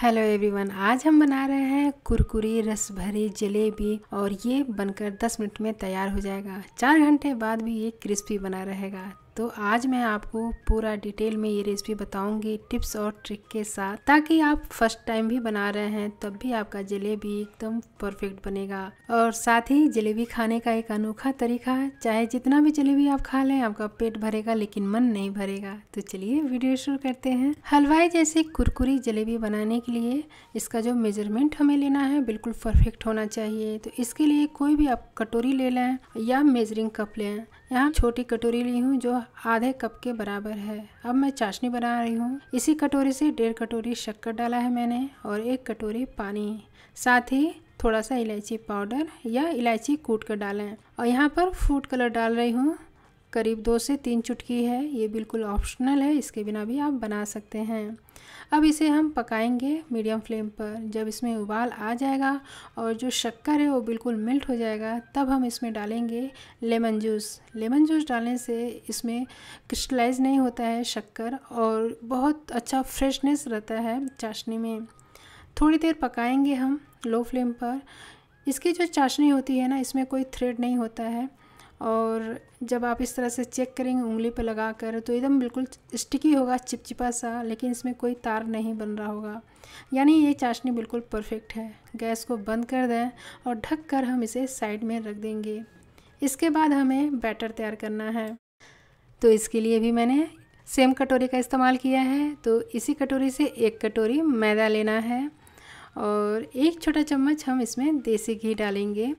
hello everyone आज हम बना रहे हैं कुरकुरी रस भरी जलेबी और ये बनकर 10 मिनट में तैयार हो जाएगा चार घंटे बाद भी ये क्रिस्पी बना रहेगा तो आज मैं आपको पूरा डिटेल में ये रेसिपी बताऊंगी टिप्स और ट्रिक के साथ ताकि आप फर्स्ट टाइम भी बना रहे हैं तब भी आपका जलेबी एकदम परफेक्ट बनेगा और साथ ही जलेबी खाने का एक अनोखा तरीका है चाहे जितना भी जलेबी आप खा लें आपका पेट भरेगा लेकिन मन नहीं भरेगा तो चलिए वीडियो शुरू करते हैं हलवाई जैसी कुरकुरी जलेबी बनाने के लिए इसका जो मेजरमेंट हमें लेना है बिल्कुल परफेक्ट होना चाहिए तो इसके लिए कोई भी आप कटोरी ले लें या मेजरिंग कप लें यहाँ छोटी कटोरी ली हूँ जो आधे कप के बराबर है अब मैं चाशनी बना रही हूँ इसी कटोरी से डेढ़ कटोरी शक्कर डाला है मैंने और एक कटोरी पानी साथ ही थोड़ा सा इलायची पाउडर या इलायची कूट कर डालें और यहाँ पर फूड कलर डाल रही हूँ करीब दो से तीन चुटकी है ये बिल्कुल ऑप्शनल है इसके बिना भी आप बना सकते हैं अब इसे हम पकाएंगे मीडियम फ्लेम पर जब इसमें उबाल आ जाएगा और जो शक्कर है वो बिल्कुल मिल्ट हो जाएगा तब हम इसमें डालेंगे लेमन जूस लेमन जूस डालने से इसमें क्रिस्टलाइज नहीं होता है शक्कर और बहुत अच्छा फ्रेशनेस रहता है चाशनी में थोड़ी देर पकाएंगे हम लो फ्लेम पर इसकी जो चाशनी होती है ना इसमें कोई थ्रेड नहीं होता है और जब आप इस तरह से चेक करेंगे उंगली पर लगा कर तो एकदम बिल्कुल स्टिकी होगा चिपचिपा सा लेकिन इसमें कोई तार नहीं बन रहा होगा यानी ये चाशनी बिल्कुल परफेक्ट है गैस को बंद कर दें और ढक कर हम इसे साइड में रख देंगे इसके बाद हमें बैटर तैयार करना है तो इसके लिए भी मैंने सेम कटोरी का इस्तेमाल किया है तो इसी कटोरी से एक कटोरी मैदा लेना है और एक छोटा चम्मच हम इसमें देसी घी डालेंगे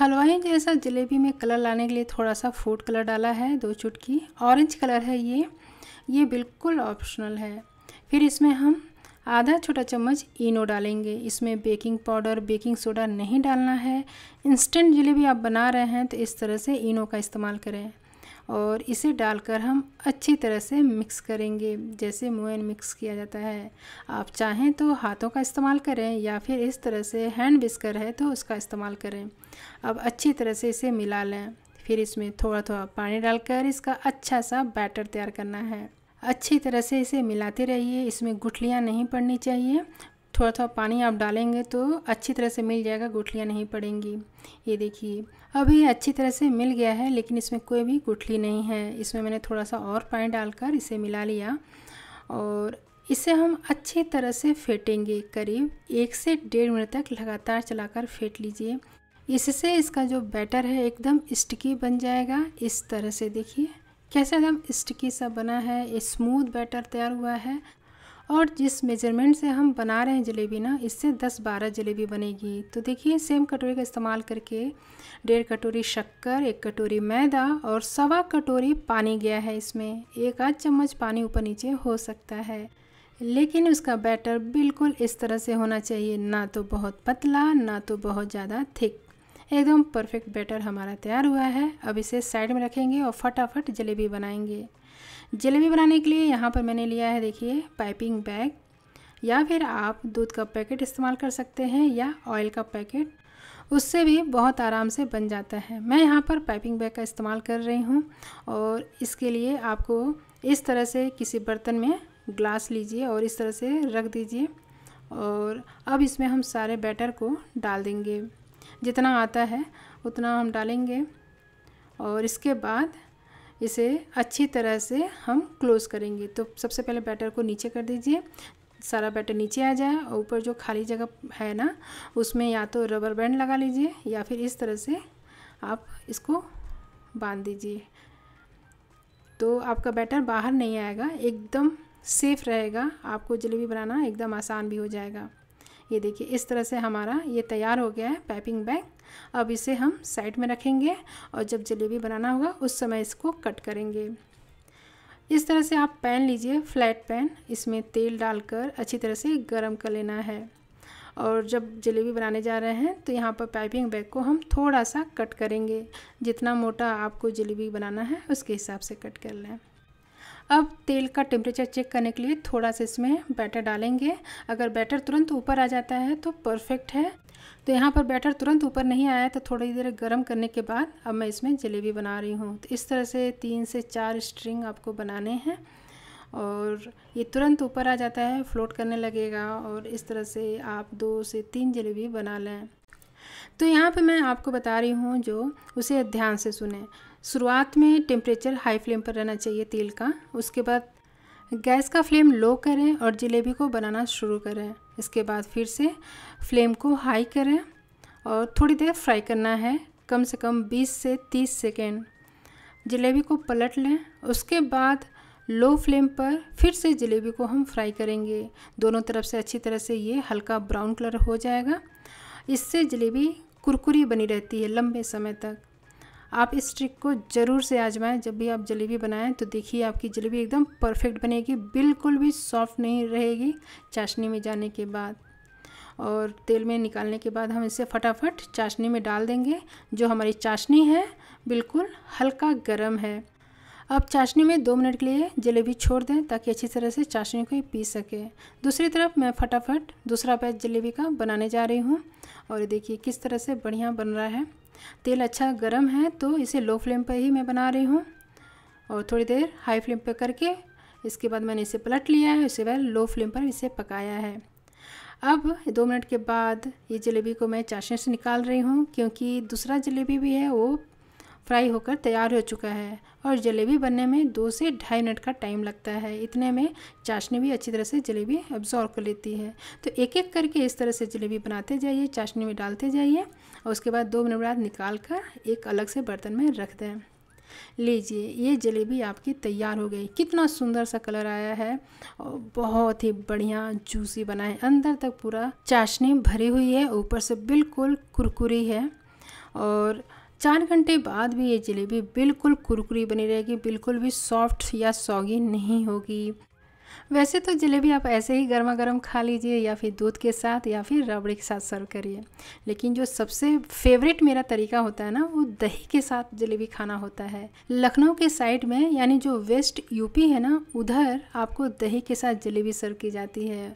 हलवाई जैसा जलेबी में कलर लाने के लिए थोड़ा सा फूड कलर डाला है दो चुटकी ऑरेंज कलर है ये ये बिल्कुल ऑप्शनल है फिर इसमें हम आधा छोटा चम्मच इनो डालेंगे इसमें बेकिंग पाउडर बेकिंग सोडा नहीं डालना है इंस्टेंट जलेबी आप बना रहे हैं तो इस तरह से इनो का इस्तेमाल करें और इसे डालकर हम अच्छी तरह से मिक्स करेंगे जैसे मोयन मिक्स किया जाता है आप चाहें तो हाथों का इस्तेमाल करें या फिर इस तरह से हैंड बिस्कर है तो उसका इस्तेमाल करें अब अच्छी तरह से इसे मिला लें फिर इसमें थोड़ा थोड़ा पानी डालकर इसका अच्छा सा बैटर तैयार करना है अच्छी तरह से इसे मिलाते रहिए इसमें गुठलियाँ नहीं पड़नी चाहिए थोड़ा थोड़ा पानी आप डालेंगे तो अच्छी तरह से मिल जाएगा गुठलियाँ नहीं पड़ेंगी ये देखिए अभी अच्छी तरह से मिल गया है लेकिन इसमें कोई भी गुठली नहीं है इसमें मैंने थोड़ा सा और पानी डालकर इसे मिला लिया और इसे हम अच्छी तरह से फेंटेंगे करीब एक से डेढ़ मिनट तक लगातार चलाकर फेंट लीजिए इससे इसका जो बैटर है एकदम स्टिकी बन जाएगा इस तरह से देखिए कैसे एकदम स्टिकी सा बना है स्मूथ बैटर तैयार हुआ है और जिस मेजरमेंट से हम बना रहे हैं जलेबी ना इससे 10-12 जलेबी बनेगी तो देखिए सेम कटोरी का इस्तेमाल करके डेढ़ कटोरी शक्कर एक कटोरी मैदा और सवा कटोरी पानी गया है इसमें एक आध चम्मच पानी ऊपर नीचे हो सकता है लेकिन उसका बैटर बिल्कुल इस तरह से होना चाहिए ना तो बहुत पतला ना तो बहुत ज़्यादा थिक एकदम परफेक्ट बैटर हमारा तैयार हुआ है अब इसे साइड में रखेंगे और फटाफट जलेबी बनाएंगे जलेबी बनाने के लिए यहाँ पर मैंने लिया है देखिए पाइपिंग बैग या फिर आप दूध का पैकेट इस्तेमाल कर सकते हैं या ऑयल का पैकेट उससे भी बहुत आराम से बन जाता है मैं यहाँ पर पाइपिंग बैग का इस्तेमाल कर रही हूँ और इसके लिए आपको इस तरह से किसी बर्तन में ग्लास लीजिए और इस तरह से रख दीजिए और अब इसमें हम सारे बैटर को डाल देंगे जितना आता है उतना हम डालेंगे और इसके बाद इसे अच्छी तरह से हम क्लोज़ करेंगे तो सबसे पहले बैटर को नीचे कर दीजिए सारा बैटर नीचे आ जाए और ऊपर जो खाली जगह है ना उसमें या तो रबर बैंड लगा लीजिए या फिर इस तरह से आप इसको बांध दीजिए तो आपका बैटर बाहर नहीं आएगा एकदम सेफ़ रहेगा आपको जलेबी बनाना एकदम आसान भी हो जाएगा ये देखिए इस तरह से हमारा ये तैयार हो गया है पैपिंग बैग अब इसे हम साइड में रखेंगे और जब जलेबी बनाना होगा उस समय इसको कट करेंगे इस तरह से आप पैन लीजिए फ्लैट पैन इसमें तेल डालकर अच्छी तरह से गर्म कर लेना है और जब जलेबी बनाने जा रहे हैं तो यहाँ पर पाइपिंग बैग को हम थोड़ा सा कट करेंगे जितना मोटा आपको जलेबी बनाना है उसके हिसाब से कट कर लें अब तेल का टेम्परेचर चेक करने के लिए थोड़ा सा इसमें बैटर डालेंगे अगर बैटर तुरंत ऊपर आ जाता है तो परफेक्ट है तो यहाँ पर बैटर तुरंत ऊपर नहीं आया तो थोड़ी देर गर्म करने के बाद अब मैं इसमें जलेबी बना रही हूँ तो इस तरह से तीन से चार स्ट्रिंग आपको बनाने हैं और ये तुरंत ऊपर आ जाता है फ्लोट करने लगेगा और इस तरह से आप दो से तीन जलेबी बना लें तो यहाँ पे मैं आपको बता रही हूँ जो उसे ध्यान से सुने शुरुआत में टेम्परेचर हाई फ्लेम पर रहना चाहिए तेल का उसके बाद गैस का फ्लेम लो करें और जलेबी को बनाना शुरू करें इसके बाद फिर से फ्लेम को हाई करें और थोड़ी देर फ्राई करना है कम से कम 20 से 30 सेकेंड जलेबी को पलट लें उसके बाद लो फ्लेम पर फिर से जलेबी को हम फ्राई करेंगे दोनों तरफ से अच्छी तरह से ये हल्का ब्राउन कलर हो जाएगा इससे जलेबी कुरकुरी बनी रहती है लंबे समय तक आप इस ट्रिक को ज़रूर से आजमाएं जब भी आप जलेबी बनाएं तो देखिए आपकी जलेबी एकदम परफेक्ट बनेगी बिल्कुल भी सॉफ्ट नहीं रहेगी चाशनी में जाने के बाद और तेल में निकालने के बाद हम इसे फटाफट चाशनी में डाल देंगे जो हमारी चाशनी है बिल्कुल हल्का गर्म है अब चाशनी में दो मिनट के लिए जलेबी छोड़ दें ताकि अच्छी तरह से चाशनी को पी सके दूसरी तरफ मैं फटाफट दूसरा बैच जलेबी का बनाने जा रही हूँ और देखिए किस तरह से बढ़िया बन रहा है तेल अच्छा गर्म है तो इसे लो फ्लेम पर ही मैं बना रही हूँ और थोड़ी देर हाई फ्लेम पर करके इसके बाद मैंने इसे पलट लिया है उसके बाद लो फ्लेम पर इसे पकाया है अब दो मिनट के बाद ये जलेबी को मैं चाशनी से निकाल रही हूँ क्योंकि दूसरा जलेबी भी है वो फ्राई होकर तैयार हो चुका है और जलेबी बनने में दो से ढाई मिनट का टाइम लगता है इतने में चाशनी भी अच्छी तरह से जलेबी अब्जॉर्व कर लेती है तो एक एक करके इस तरह से जलेबी बनाते जाइए चाशनी में डालते जाइए और उसके बाद दो मिनट बाद निकाल कर एक अलग से बर्तन में रख दें लीजिए ये जलेबी आपकी तैयार हो गई कितना सुंदर सा कलर आया है और बहुत ही बढ़िया जूसी बना है अंदर तक पूरा चाशनी भरी हुई है ऊपर से बिल्कुल कुरकुरी है और चार घंटे बाद भी ये जलेबी बिल्कुल कुरकुरी बनी रहेगी बिल्कुल भी सॉफ्ट या सौगी नहीं होगी वैसे तो जलेबी आप ऐसे ही गर्मा गर्म खा लीजिए या फिर दूध के साथ या फिर रबड़ी के साथ सर्व करिए लेकिन जो सबसे फेवरेट मेरा तरीका होता है ना वो दही के साथ जलेबी खाना होता है लखनऊ के साइड में यानी जो वेस्ट यूपी है ना उधर आपको दही के साथ जलेबी सर्व की जाती है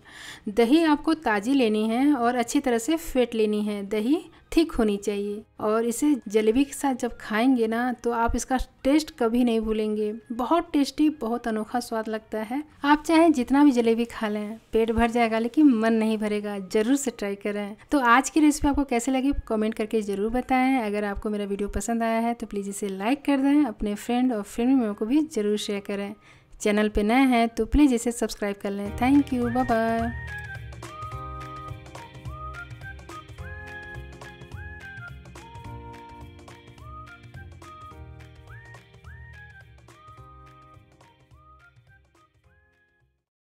दही आपको ताज़ी लेनी है और अच्छी तरह से फेट लेनी है दही थिक होनी चाहिए और इसे जलेबी के साथ जब खाएंगे ना तो आप इसका टेस्ट कभी नहीं भूलेंगे बहुत टेस्टी बहुत अनोखा स्वाद लगता है आप चाहे जितना भी जलेबी खा लें पेट भर जाएगा लेकिन मन नहीं भरेगा जरूर से ट्राई करें तो आज की रेसिपी आपको कैसे लगी कमेंट करके जरूर बताएं अगर आपको मेरा वीडियो पसंद आया है तो प्लीज़ इसे लाइक कर दें अपने फ्रेंड और फैमिली मेम्बर को भी जरूर शेयर करें चैनल पर नए हैं तो प्लीज़ इसे सब्सक्राइब कर लें थैंक यू बाय